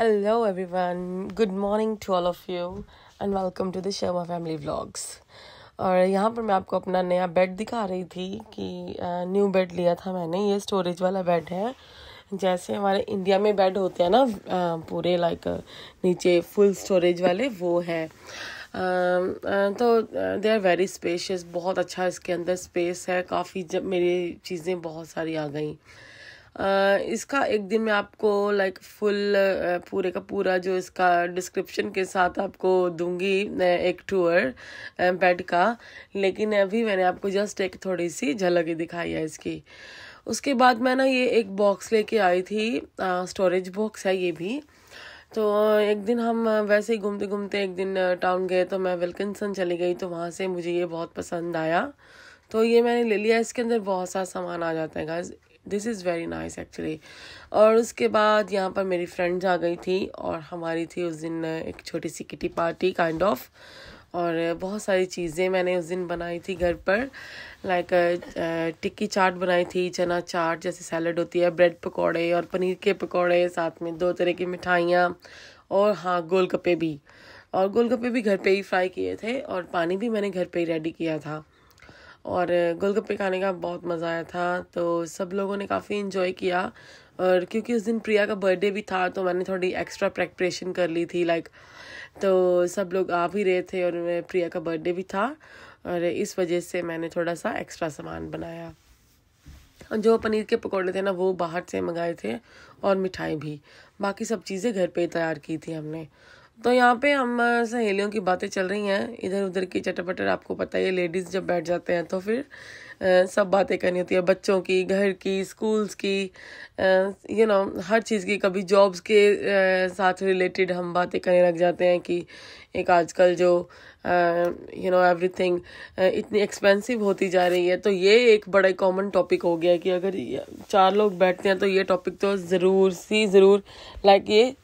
Every everyone good morning to all of you and welcome to the Sharma family blogs और यहाँ पर मैं आपको अपना नया बेड दिखा रही थी कि न्यू बेड लिया था मैंने ये स्टोरेज वाला बेड है जैसे हमारे इंडिया में बेड होते हैं ना पूरे लाइक नीचे फुल स्टोरेज वाले वो है तो दे आर वेरी स्पेशियस बहुत अच्छा इसके अंदर स्पेस है काफ़ी जब मेरी चीज़ें बहुत सारी आ गई इसका एक दिन में आपको लाइक फुल पूरे का पूरा जो इसका डिस्क्रिप्शन के साथ आपको दूंगी एक टूर बेड का लेकिन अभी मैंने आपको जस्ट एक थोड़ी सी झलक ही दिखाई है इसकी उसके बाद मैं ना ये एक बॉक्स लेके आई थी स्टोरेज बॉक्स है ये भी तो एक दिन हम वैसे ही घूमते घूमते एक दिन टाउन गए तो मैं विल्किनसन चली गई तो वहाँ से मुझे ये बहुत पसंद आया तो ये मैंने ले लिया इसके अंदर बहुत सारा सामान आ जाता है guys this is very nice actually और उसके बाद यहाँ पर मेरी फ्रेंड्स आ गई थी और हमारी थी उस दिन एक छोटी सी किटी पार्टी काइंड ऑफ और बहुत सारी चीज़ें मैंने उस दिन बनाई थी घर पर लाइक टिक्की चाट बनाई थी चना चाट जैसे सैलड होती है ब्रेड पकौड़े और पनीर के पकौड़े साथ में दो तरह की मिठाइयाँ और हाँ गोलगप्पे भी और गोलगप्पे भी घर पे ही फ्राई किए थे और पानी भी मैंने घर पे ही रेडी किया था और गोलगप्पे खाने का बहुत मज़ा आया था तो सब लोगों ने काफ़ी इन्जॉय किया और क्योंकि उस दिन प्रिया का बर्थडे भी था तो मैंने थोड़ी एक्स्ट्रा प्रेपरेशन कर ली थी लाइक तो सब लोग आ भी रहे थे और प्रिया का बर्थडे भी था और इस वजह से मैंने थोड़ा सा एक्स्ट्रा सामान बनाया जो पनीर के पकौड़े थे ना वो बाहर से मंगाए थे और मिठाई भी बाकी सब चीज़ें घर पे तैयार की थी हमने तो यहाँ पे हम सहेलियों की बातें चल रही हैं इधर उधर की चटपटर आपको पता है लेडीज़ जब बैठ जाते हैं तो फिर आ, सब बातें करनी होती है बच्चों की घर की स्कूल्स की यू नो हर चीज़ की कभी जॉब्स के आ, साथ रिलेटेड हम बातें करने लग जाते हैं कि एक आजकल जो यू नो एवरीथिंग इतनी एक्सपेंसिव होती जा रही है तो ये एक बड़ा कॉमन टॉपिक हो गया कि अगर चार लोग बैठते हैं तो ये टॉपिक तो ज़रूर सी ज़रूर लाइक ये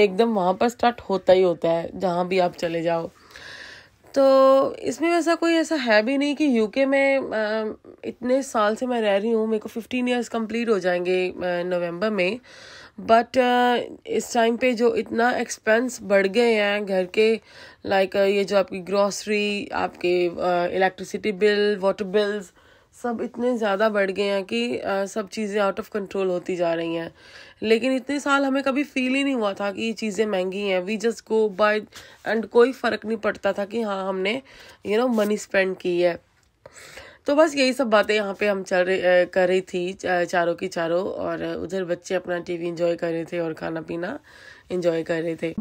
एकदम वहाँ पर स्टार्ट होता ही होता है जहाँ भी आप चले जाओ तो इसमें वैसा कोई ऐसा है भी नहीं कि यूके में इतने साल से मैं रह रही हूँ मेरे को फिफ्टीन इयर्स कंप्लीट हो जाएंगे नवंबर में बट इस टाइम पे जो इतना एक्सपेंस बढ़ गए हैं घर के लाइक ये जो आपकी ग्रॉसरी आपके इलेक्ट्रिसिटी बिल वाटर बिल्स सब इतने ज़्यादा बढ़ गए हैं कि आ, सब चीज़ें आउट ऑफ कंट्रोल होती जा रही हैं लेकिन इतने साल हमें कभी फील ही नहीं हुआ था कि ये चीज़ें महंगी हैं we just go by and कोई फ़र्क नहीं पड़ता था कि हाँ हमने यू नो मनी स्पेंड की है तो बस यही सब बातें यहाँ पे हम चल रही कर रही थी चारों की चारों और उधर बच्चे अपना टीवी इंजॉय कर रहे थे और खाना पीना इंजॉय कर रहे थे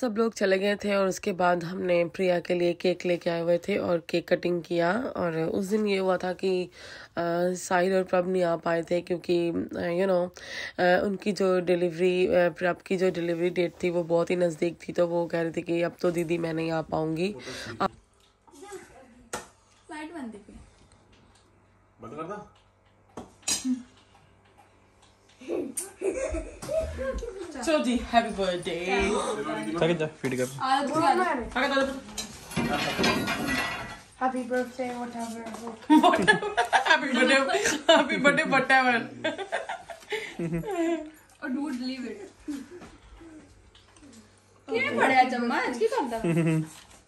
सब लोग चले गए थे और उसके बाद हमने प्रिया के लिए केक लेके आए हुए थे और केक कटिंग किया और उस दिन ये हुआ था कि साहिल और प्रभ नहीं आ पाए थे क्योंकि यू नो उनकी जो डिलीवरी प्रभ की जो डिलीवरी डेट थी वो बहुत ही नज़दीक थी तो वो कह रहे थे कि अब तो दीदी मैं नहीं आ पाऊँगी चलो जी हैप्पी बर्थडे ताकि जा फीड कर आगे दादा happy birthday whatever happy birthday happy birthday whatever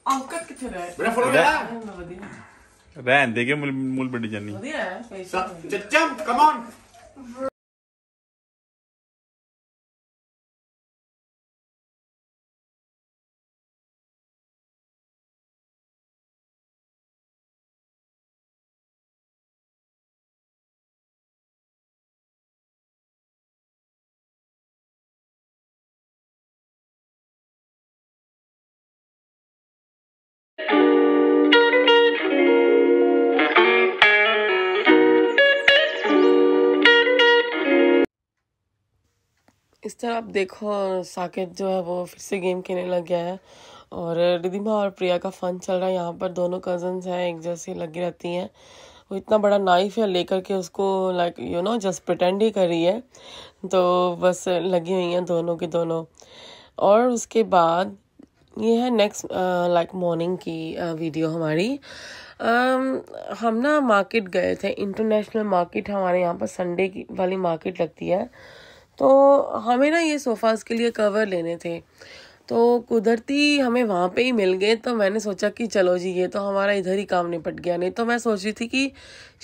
और की करता है बड़ा फॉलो मूल बड़ी जानी चच्चा कम ऑन सर अच्छा, आप देखो साकेत जो है वो फिर से गेम खेलने लग गया है और रिदिमा और प्रिया का फन चल रहा है यहाँ पर दोनों कजन्स हैं एक जैसी लगी रहती हैं वो इतना बड़ा नाइफ है लेकर के उसको like you know just pretend ही कर रही है तो बस लगी हुई हैं दोनों के दोनों और उसके बाद ये है नेक्स्ट लाइक मॉर्निंग की आ, वीडियो हमारी um, हम ना मार्केट गए थे इंटरनेशनल मार्केट हमारे यहाँ पर संडे की वाली मार्केट लगती है तो हमें ना ये सोफ़ाज़ के लिए कवर लेने थे तो कुदरती हमें वहाँ पे ही मिल गए तो मैंने सोचा कि चलो जी ये तो हमारा इधर ही काम निपट गया नहीं तो मैं सोच रही थी कि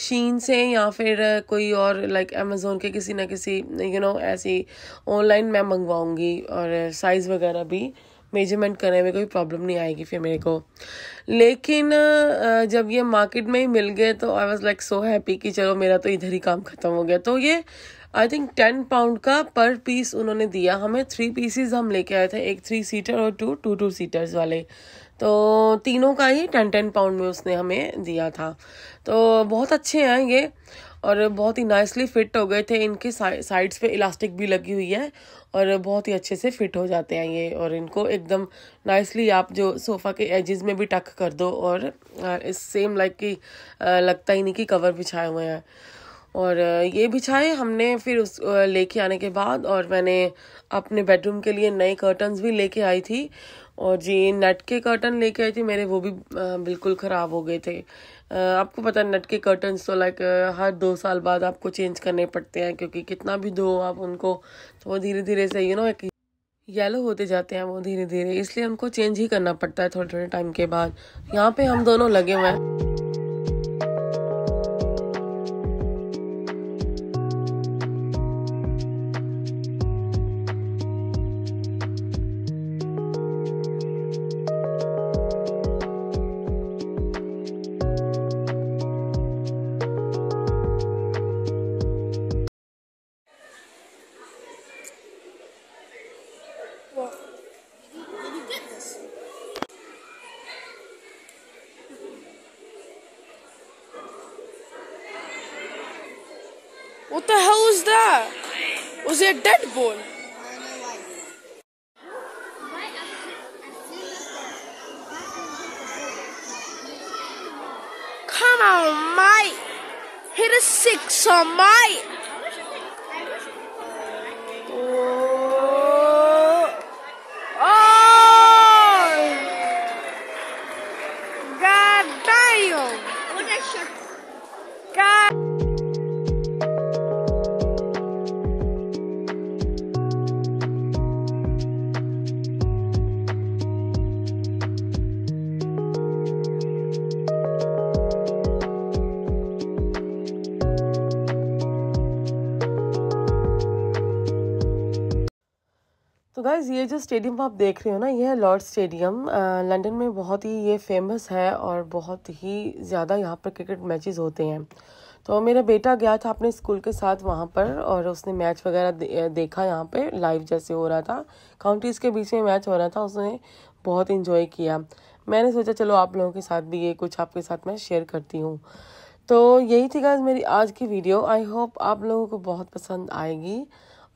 शीन से या फिर कोई और लाइक अमेज़ोन के किसी ना किसी यू नो ऐसी ऑनलाइन मैं मंगवाऊँगी और साइज़ वगैरह भी मेजरमेंट करने में कोई प्रॉब्लम नहीं आएगी फिर मेरे को लेकिन जब ये मार्केट में ही मिल गए तो I was like so happy कि चलो मेरा तो इधर ही काम ख़त्म हो गया तो ये आई थिंक टेन पाउंड का पर पीस उन्होंने दिया हमें थ्री पीसीज हम लेके आए थे एक थ्री सीटर और टू टू टू सीटर्स वाले तो तीनों का ही टेन टेन पाउंड में उसने हमें दिया था तो बहुत अच्छे हैं ये और बहुत ही नाइसली फिट हो गए थे इनके साइड्स पे इलास्टिक भी लगी हुई है और बहुत ही अच्छे से फिट हो जाते हैं ये और इनको एकदम नाइसली आप जो सोफ़ा के एजेस में भी टक कर दो और इस सेम लाइक की लगता ही नहीं कि कवर बिछाए हुए हैं और ये बिछाए हमने फिर उस लेके आने के बाद और मैंने अपने बेडरूम के लिए नए कर्टन्स भी लेके आई थी और जी नट के कर्टन लेके आई थी मेरे वो भी बिल्कुल ख़राब हो गए थे आपको पता है नट के कर्टन्स तो लाइक हर दो साल बाद आपको चेंज करने पड़ते हैं क्योंकि कितना भी धो आप उनको तो वो धीरे धीरे से यू नो एक येलो होते जाते हैं वो धीरे धीरे इसलिए हमको चेंज ही करना पड़ता है थोड़े थोड़े टाइम के बाद यहाँ पे हम दोनों लगे हुए हैं What? Did you, get this? What the hell is that? Was it a dead ball? Come on, mate. Hit a six on mate. Uğraşın. Guys. Guys ये जो स्टेडियम आप देख रहे हो ना ये है लॉर्ड स्टेडियम लंदन में बहुत ही ये फेमस है और बहुत ही ज़्यादा यहाँ पर क्रिकेट मैचेस होते हैं तो मेरा बेटा गया था अपने स्कूल के साथ वहाँ पर और उसने मैच वगैरह दे, देखा यहाँ पे लाइव जैसे हो रहा था काउंटीज़ के बीच में मैच हो रहा था उसने बहुत इन्जॉय किया मैंने सोचा चलो आप लोगों के साथ भी ये कुछ आपके साथ मैं शेयर करती हूँ तो यही थी गाइज मेरी आज की वीडियो आई होप आप लोगों को बहुत पसंद आएगी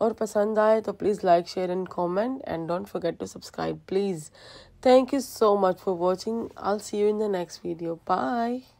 और पसंद आए तो please like share and comment and don't forget to subscribe please thank you so much for watching all see you in the next video bye